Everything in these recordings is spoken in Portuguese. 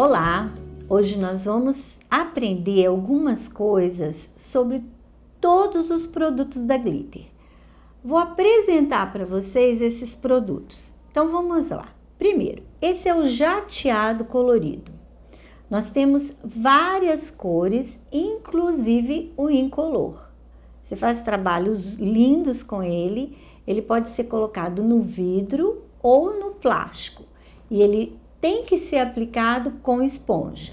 Olá! Hoje nós vamos aprender algumas coisas sobre todos os produtos da Glitter. Vou apresentar para vocês esses produtos. Então vamos lá. Primeiro, esse é o jateado colorido. Nós temos várias cores, inclusive o incolor. Você faz trabalhos lindos com ele. Ele pode ser colocado no vidro ou no plástico. E ele tem que ser aplicado com esponja.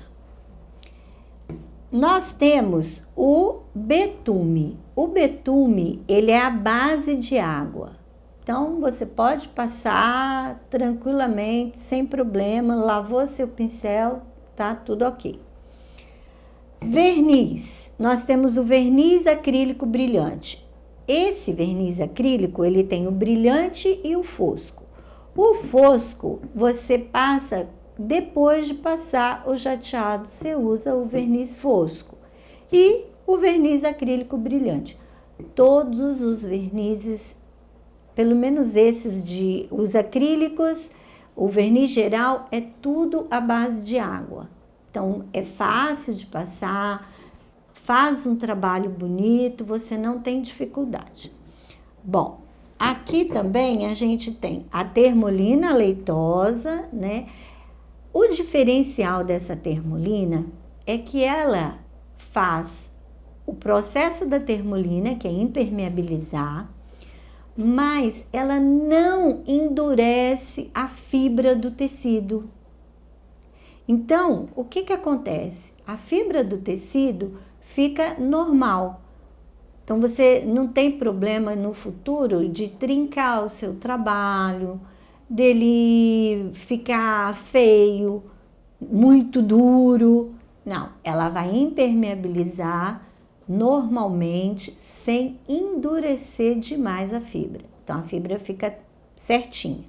Nós temos o betume. O betume, ele é a base de água. Então, você pode passar tranquilamente, sem problema, lavou seu pincel, tá tudo ok. Verniz. Nós temos o verniz acrílico brilhante. Esse verniz acrílico, ele tem o brilhante e o fosco. O fosco você passa depois de passar o jateado, você usa o verniz fosco e o verniz acrílico brilhante. Todos os vernizes, pelo menos esses de os acrílicos, o verniz geral é tudo à base de água. Então é fácil de passar, faz um trabalho bonito, você não tem dificuldade. Bom, Aqui também a gente tem a termolina leitosa, né? O diferencial dessa termolina é que ela faz o processo da termolina, que é impermeabilizar, mas ela não endurece a fibra do tecido. Então, o que, que acontece? A fibra do tecido fica normal, então você não tem problema no futuro de trincar o seu trabalho, dele ficar feio, muito duro. Não, ela vai impermeabilizar normalmente sem endurecer demais a fibra. Então a fibra fica certinha,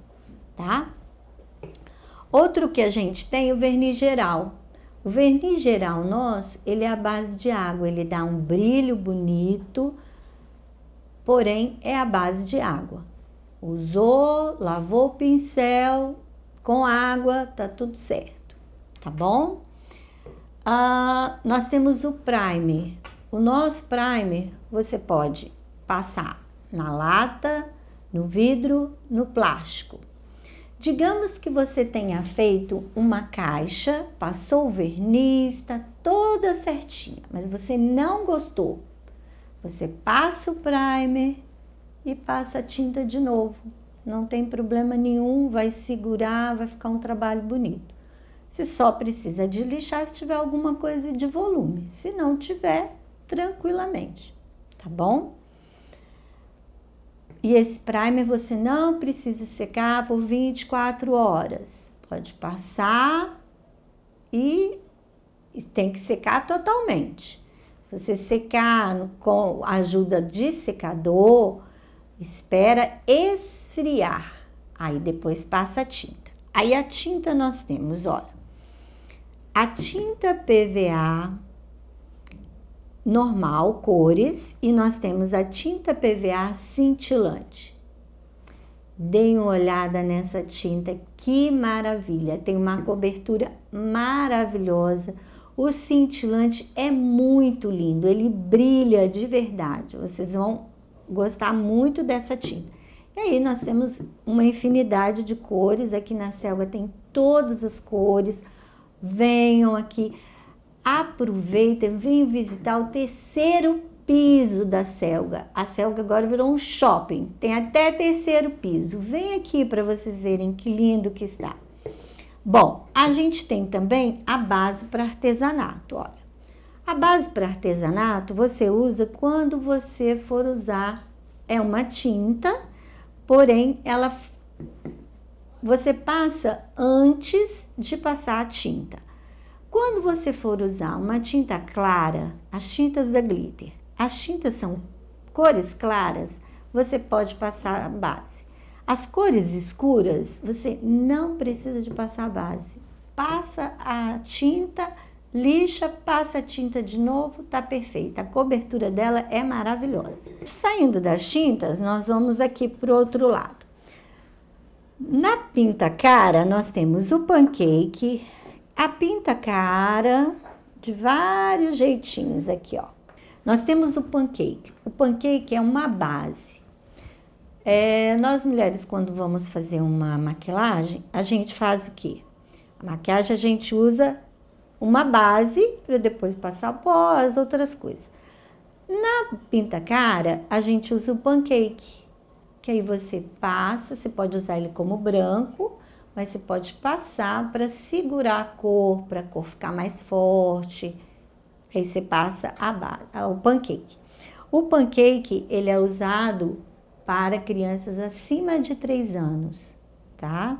tá? Outro que a gente tem o verniz geral. O verniz geral nosso, ele é a base de água, ele dá um brilho bonito, porém é a base de água. Usou, lavou o pincel com água, tá tudo certo, tá bom? Ah, nós temos o primer. O nosso primer você pode passar na lata, no vidro, no plástico. Digamos que você tenha feito uma caixa, passou o verniz, está toda certinha, mas você não gostou. Você passa o primer e passa a tinta de novo. Não tem problema nenhum, vai segurar, vai ficar um trabalho bonito. Se só precisa de lixar se tiver alguma coisa de volume. Se não tiver, tranquilamente, tá bom? E esse primer você não precisa secar por 24 horas. Pode passar e tem que secar totalmente. Se você secar com a ajuda de secador, espera esfriar. Aí depois passa a tinta. Aí a tinta nós temos, olha, a tinta PVA normal, cores, e nós temos a tinta PVA cintilante. Deem uma olhada nessa tinta, que maravilha! Tem uma cobertura maravilhosa. O cintilante é muito lindo, ele brilha de verdade. Vocês vão gostar muito dessa tinta. E aí nós temos uma infinidade de cores. Aqui na selva tem todas as cores. Venham aqui aproveitem, venham visitar o terceiro piso da Selga. A Selga agora virou um shopping, tem até terceiro piso. Vem aqui para vocês verem que lindo que está. Bom, a gente tem também a base para artesanato, olha. A base para artesanato você usa quando você for usar é uma tinta, porém ela você passa antes de passar a tinta. Quando você for usar uma tinta clara, as tintas da glitter, as tintas são cores claras, você pode passar a base. As cores escuras, você não precisa de passar a base. Passa a tinta, lixa, passa a tinta de novo, tá perfeita. A cobertura dela é maravilhosa. Saindo das tintas, nós vamos aqui pro outro lado. Na pinta cara, nós temos o pancake, a pinta cara de vários jeitinhos aqui, ó. Nós temos o pancake. O pancake é uma base. É, nós mulheres, quando vamos fazer uma maquilagem, a gente faz o quê? A maquiagem a gente usa uma base para depois passar o pó, as outras coisas. Na pinta cara, a gente usa o pancake, que aí você passa, você pode usar ele como branco mas você pode passar para segurar a cor, para a cor ficar mais forte. Aí você passa a, o pancake. O pancake, ele é usado para crianças acima de 3 anos, tá?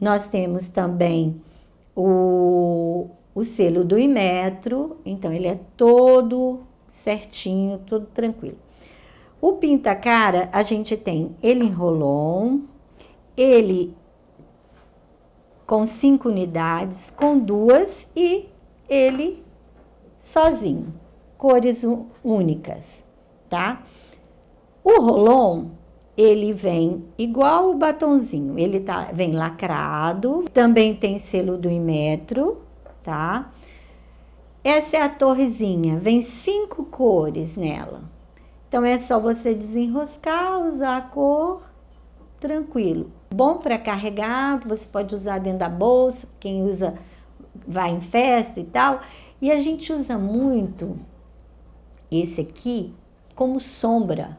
Nós temos também o, o selo do Imetro, então ele é todo certinho, todo tranquilo. O pinta-cara, a gente tem ele em rolon, ele com cinco unidades, com duas e ele sozinho, cores únicas, tá? O rolon ele vem igual o batonzinho, ele tá, vem lacrado, também tem selo do imetro, tá? Essa é a torrezinha, vem cinco cores nela. Então é só você desenroscar, usar a cor, tranquilo bom para carregar, você pode usar dentro da bolsa, quem usa vai em festa e tal. E a gente usa muito esse aqui como sombra,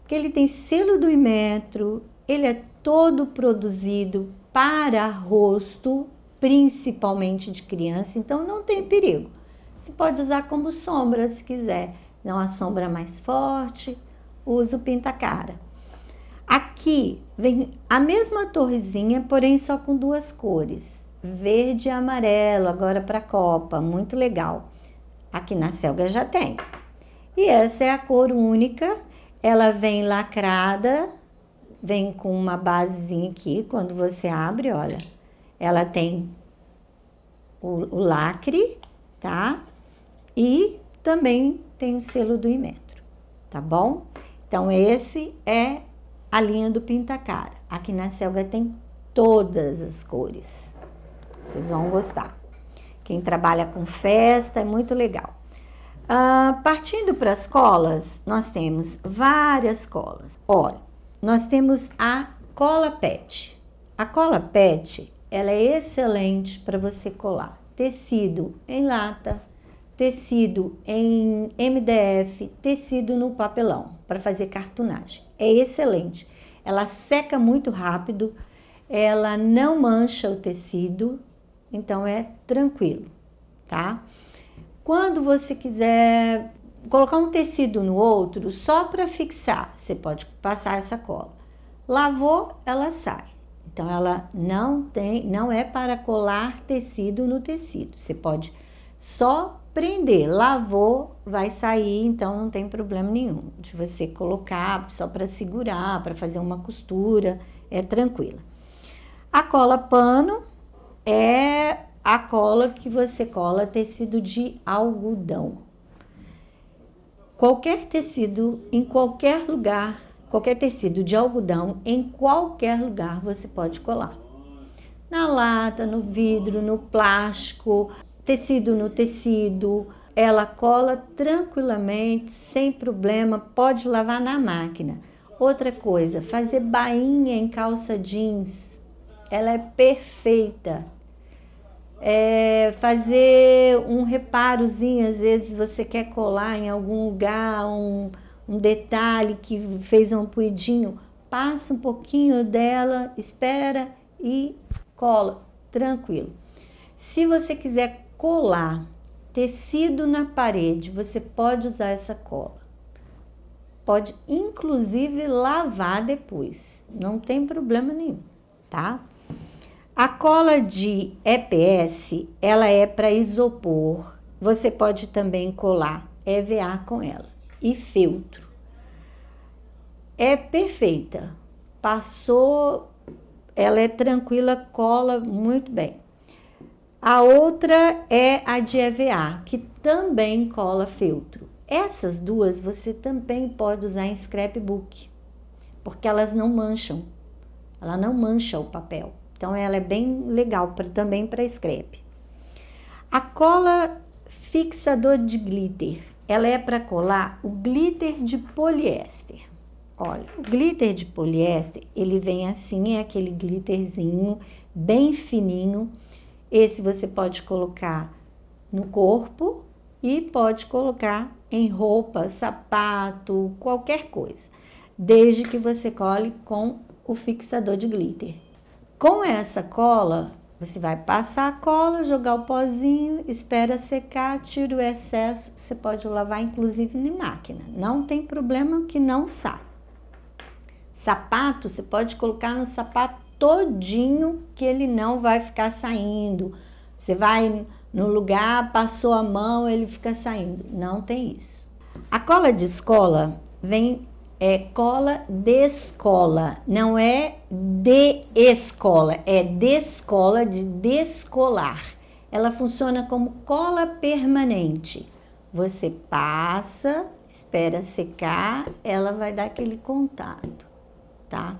porque ele tem selo do Imetro, ele é todo produzido para rosto, principalmente de criança, então não tem perigo. Você pode usar como sombra se quiser, não a sombra mais forte, usa o pinta-cara. Aqui vem a mesma torrezinha, porém só com duas cores, verde e amarelo, agora para a copa, muito legal. Aqui na Selga já tem. E essa é a cor única, ela vem lacrada, vem com uma basezinha aqui, quando você abre, olha, ela tem o, o lacre, tá? E também tem o selo do Imetro, tá bom? Então, esse é a linha do pintacara. Aqui na Selga tem todas as cores. Vocês vão gostar. Quem trabalha com festa é muito legal. Uh, partindo para as colas, nós temos várias colas. Olha, nós temos a cola PET. A cola PET ela é excelente para você colar tecido em lata, tecido em MDF, tecido no papelão para fazer cartunagem. É excelente. Ela seca muito rápido, ela não mancha o tecido, então é tranquilo, tá? Quando você quiser colocar um tecido no outro só para fixar, você pode passar essa cola. Lavou, ela sai. Então ela não tem, não é para colar tecido no tecido. Você pode só prender. Lavou, vai sair, então não tem problema nenhum. De você colocar só para segurar, para fazer uma costura, é tranquila. A cola pano é a cola que você cola tecido de algodão. Qualquer tecido em qualquer lugar, qualquer tecido de algodão em qualquer lugar você pode colar. Na lata, no vidro, no plástico, tecido no tecido, ela cola tranquilamente, sem problema, pode lavar na máquina. Outra coisa, fazer bainha em calça jeans, ela é perfeita. É fazer um reparozinho, às vezes você quer colar em algum lugar um, um detalhe que fez um puidinho, passa um pouquinho dela, espera e cola, tranquilo. Se você quiser colar tecido na parede, você pode usar essa cola. Pode inclusive lavar depois, não tem problema nenhum, tá? A cola de EPS, ela é para isopor. Você pode também colar EVA com ela e feltro. É perfeita. Passou, ela é tranquila, cola muito bem. A outra é a de EVA, que também cola feltro. Essas duas você também pode usar em scrapbook, porque elas não mancham. Ela não mancha o papel. Então ela é bem legal pra, também para scrap. A cola fixador de glitter, ela é para colar o glitter de poliéster. Olha, o glitter de poliéster, ele vem assim, é aquele glitterzinho bem fininho esse você pode colocar no corpo e pode colocar em roupa, sapato, qualquer coisa, desde que você cole com o fixador de glitter. Com essa cola, você vai passar a cola, jogar o pozinho, espera secar, tira o excesso. Você pode lavar inclusive na máquina, não tem problema que não sai. Sapato, você pode colocar no sapato todinho que ele não vai ficar saindo. Você vai no lugar, passou a mão, ele fica saindo. Não tem isso. A cola de escola vem é cola de escola, não é de escola, é de escola de descolar. Ela funciona como cola permanente. Você passa, espera secar, ela vai dar aquele contato, tá?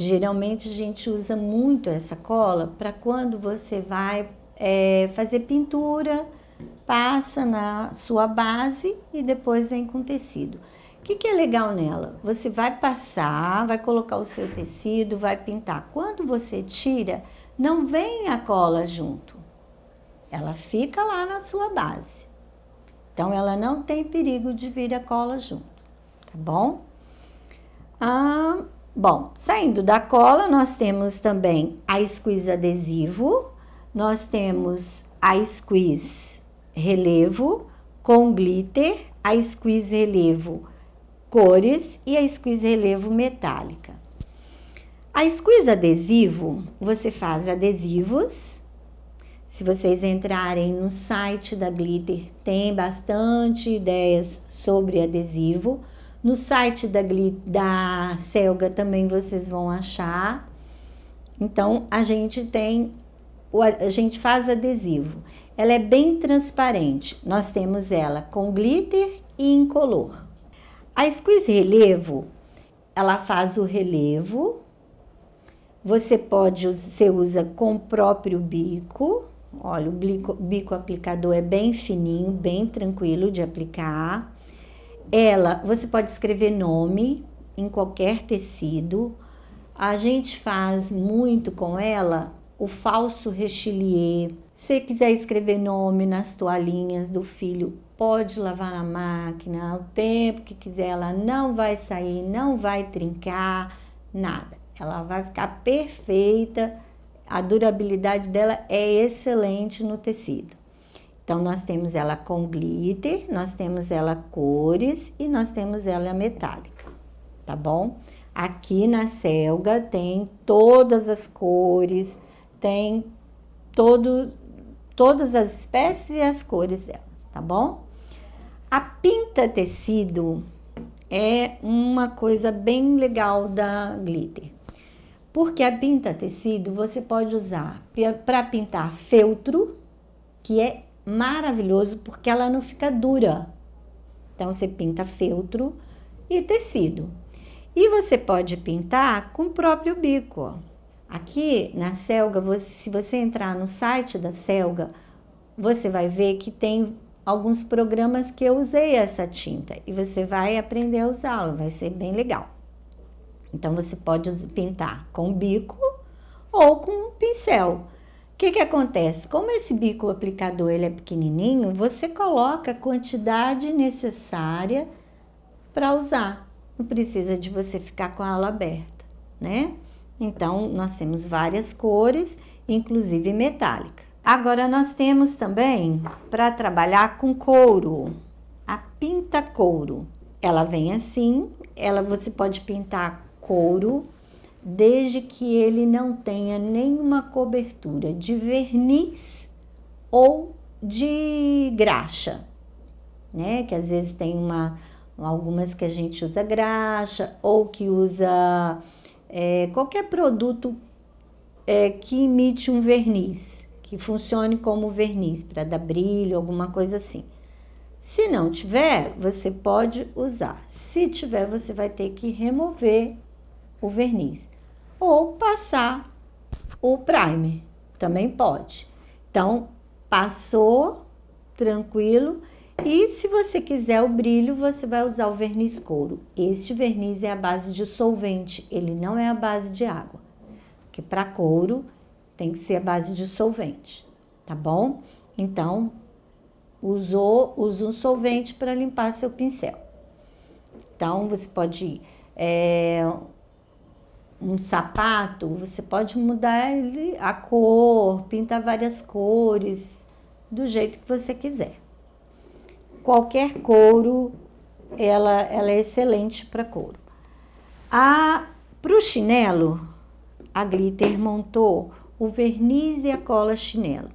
Geralmente a gente usa muito essa cola para quando você vai é, fazer pintura, passa na sua base e depois vem com tecido. O que, que é legal nela? Você vai passar, vai colocar o seu tecido, vai pintar. Quando você tira, não vem a cola junto, ela fica lá na sua base. Então ela não tem perigo de vir a cola junto, tá bom? Ah, Bom, saindo da cola, nós temos também a squeeze adesivo, nós temos a squeeze relevo com glitter, a squeeze relevo cores e a squeeze relevo metálica. A squeeze adesivo, você faz adesivos. Se vocês entrarem no site da Glitter, tem bastante ideias sobre adesivo. No site da, da Selga também vocês vão achar. Então, a gente tem, a gente faz adesivo. Ela é bem transparente. Nós temos ela com glitter e incolor. A squeeze relevo, ela faz o relevo. Você pode, você usa com o próprio bico. Olha, o bico, bico aplicador é bem fininho, bem tranquilo de aplicar. Ela, você pode escrever nome em qualquer tecido. A gente faz muito com ela o falso rechilier. Se quiser escrever nome nas toalhinhas do filho, pode lavar na máquina o tempo que quiser, ela não vai sair, não vai trincar, nada. Ela vai ficar perfeita, a durabilidade dela é excelente no tecido. Então, nós temos ela com glitter, nós temos ela cores e nós temos ela metálica, tá bom? Aqui na selga tem todas as cores, tem todo, todas as espécies e as cores delas, tá bom? A pinta tecido é uma coisa bem legal da glitter. Porque a pinta tecido você pode usar para pintar feltro, que é maravilhoso porque ela não fica dura. Então você pinta feltro e tecido. E você pode pintar com o próprio bico. Aqui na Selga, você, se você entrar no site da Selga, você vai ver que tem alguns programas que eu usei essa tinta e você vai aprender a usá-la, vai ser bem legal. Então você pode pintar com bico ou com pincel que, que acontece? Como esse bico aplicador ele é pequenininho, você coloca a quantidade necessária para usar. Não precisa de você ficar com a ala aberta, né? Então, nós temos várias cores, inclusive metálica. Agora, nós temos também, para trabalhar com couro, a pinta couro. Ela vem assim, ela você pode pintar couro desde que ele não tenha nenhuma cobertura de verniz ou de graxa, né? Que às vezes tem uma algumas que a gente usa graxa ou que usa é, qualquer produto é, que imite um verniz, que funcione como verniz para dar brilho, alguma coisa assim. Se não tiver, você pode usar. Se tiver, você vai ter que remover o verniz ou passar o primer. Também pode. Então, passou, tranquilo. E se você quiser o brilho, você vai usar o verniz couro. Este verniz é a base de solvente, ele não é a base de água. Porque para couro tem que ser a base de solvente, tá bom? Então, usou, usa um solvente para limpar seu pincel. Então, você pode é, um sapato, você pode mudar ele, a cor, pintar várias cores, do jeito que você quiser. Qualquer couro, ela, ela é excelente para couro. Para o chinelo, a Glitter montou o verniz e a cola chinelo.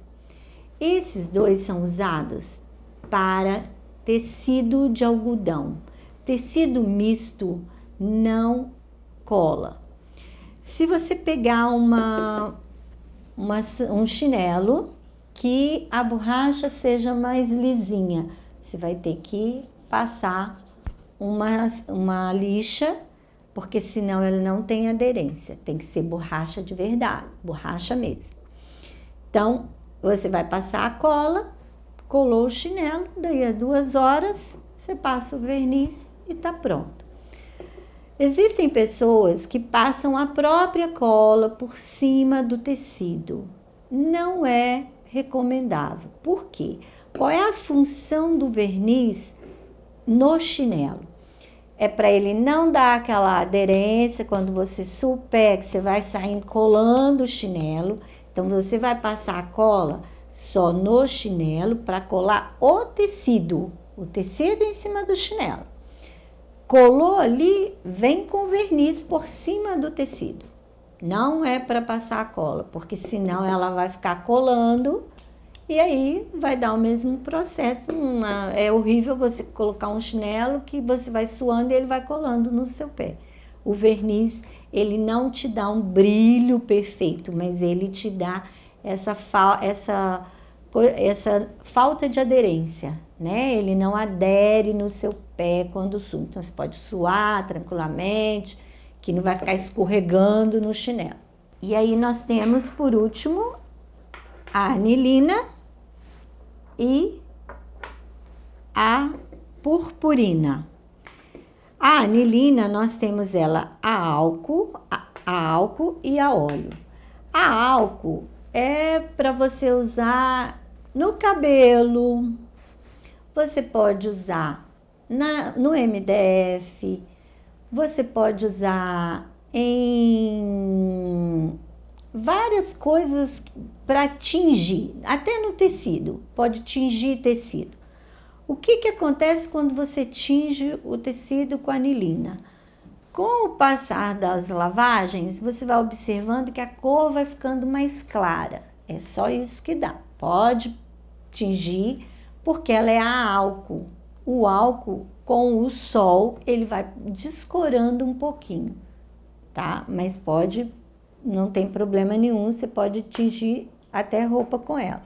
Esses dois são usados para tecido de algodão. Tecido misto não cola se você pegar uma, uma, um chinelo que a borracha seja mais lisinha, você vai ter que passar uma, uma lixa, porque senão ele não tem aderência. Tem que ser borracha de verdade, borracha mesmo. Então, você vai passar a cola, colou o chinelo, daí a duas horas você passa o verniz e tá pronto. Existem pessoas que passam a própria cola por cima do tecido. Não é recomendável. Por quê? Qual é a função do verniz no chinelo? É para ele não dar aquela aderência quando você supera, que você vai saindo colando o chinelo. Então você vai passar a cola só no chinelo para colar o tecido, o tecido em cima do chinelo. Colou ali, vem com verniz por cima do tecido. Não é para passar a cola, porque senão ela vai ficar colando e aí vai dar o mesmo processo. Uma, é horrível você colocar um chinelo que você vai suando e ele vai colando no seu pé. O verniz, ele não te dá um brilho perfeito, mas ele te dá essa, fa essa, essa falta de aderência, né? Ele não adere no seu pé quando suma. Então você pode suar tranquilamente, que não vai ficar escorregando no chinelo. E aí nós temos por último a anilina e a purpurina. A anilina nós temos ela a álcool, a, a álcool e a óleo. A álcool é para você usar no cabelo. Você pode usar na, no MDF, você pode usar em várias coisas para tingir, até no tecido, pode tingir tecido. O que, que acontece quando você tinge o tecido com anilina? Com o passar das lavagens, você vai observando que a cor vai ficando mais clara. É só isso que dá. Pode tingir porque ela é a álcool o álcool com o sol, ele vai descorando um pouquinho, tá? Mas pode, não tem problema nenhum, você pode tingir até roupa com ela.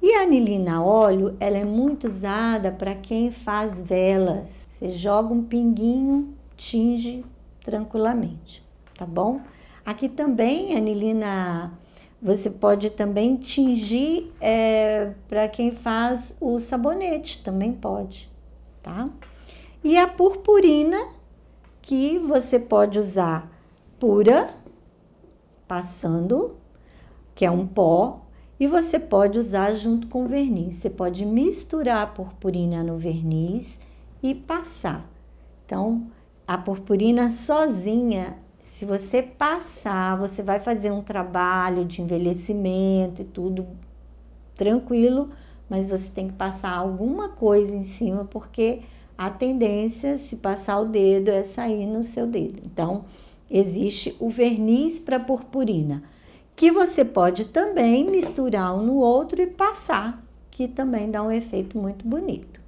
E a anilina óleo, ela é muito usada para quem faz velas. Você joga um pinguinho, tinge tranquilamente, tá bom? Aqui também a anilina você pode também tingir é, para quem faz o sabonete, também pode, tá? E a purpurina, que você pode usar pura, passando, que é um pó, e você pode usar junto com verniz. Você pode misturar a purpurina no verniz e passar. Então, a purpurina sozinha se você passar, você vai fazer um trabalho de envelhecimento e tudo tranquilo, mas você tem que passar alguma coisa em cima, porque a tendência, se passar o dedo, é sair no seu dedo. Então, existe o verniz para purpurina, que você pode também misturar um no outro e passar, que também dá um efeito muito bonito.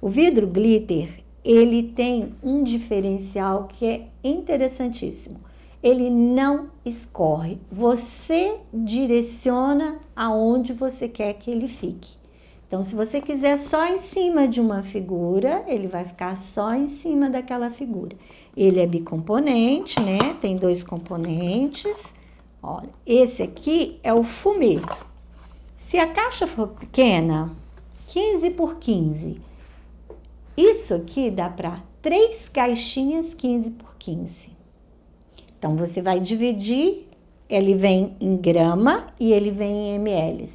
O vidro glitter, ele tem um diferencial que é interessantíssimo. Ele não escorre. Você direciona aonde você quer que ele fique. Então, se você quiser só em cima de uma figura, ele vai ficar só em cima daquela figura. Ele é bicomponente, né? Tem dois componentes. Olha, esse aqui é o fumê. Se a caixa for pequena, 15 por 15, isso aqui dá para três caixinhas 15 por 15. Então, você vai dividir, ele vem em grama e ele vem em ml.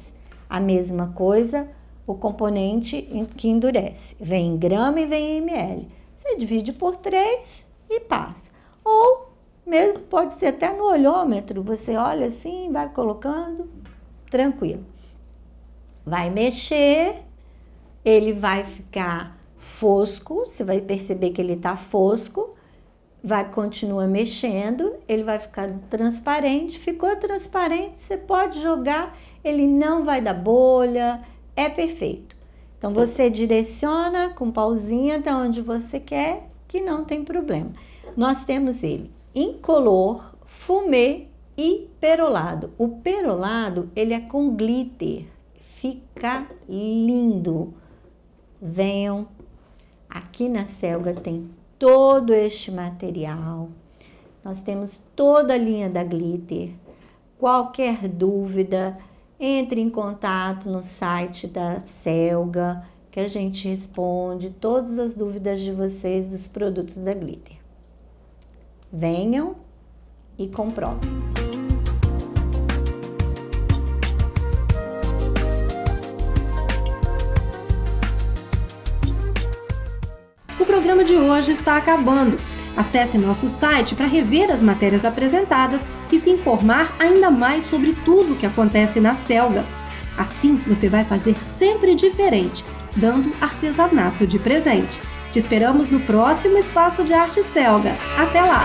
A mesma coisa, o componente que endurece. Vem em grama e vem em ml. Você divide por três e passa. Ou mesmo pode ser até no olhômetro, você olha assim, vai colocando, tranquilo. Vai mexer, ele vai ficar fosco, você vai perceber que ele está fosco, vai continuar mexendo, ele vai ficar transparente, ficou transparente, você pode jogar, ele não vai dar bolha, é perfeito. Então tá. você direciona com pauzinha até onde você quer, que não tem problema. Nós temos ele incolor, fumê e perolado. O perolado, ele é com glitter, fica lindo. Venham Aqui na Selga tem todo este material. Nós temos toda a linha da Glitter. Qualquer dúvida, entre em contato no site da Selga, que a gente responde todas as dúvidas de vocês dos produtos da Glitter. Venham e comprovem. hoje está acabando. Acesse nosso site para rever as matérias apresentadas e se informar ainda mais sobre tudo o que acontece na selva. Assim, você vai fazer sempre diferente, dando artesanato de presente. Te esperamos no próximo Espaço de Arte Selga. Até lá!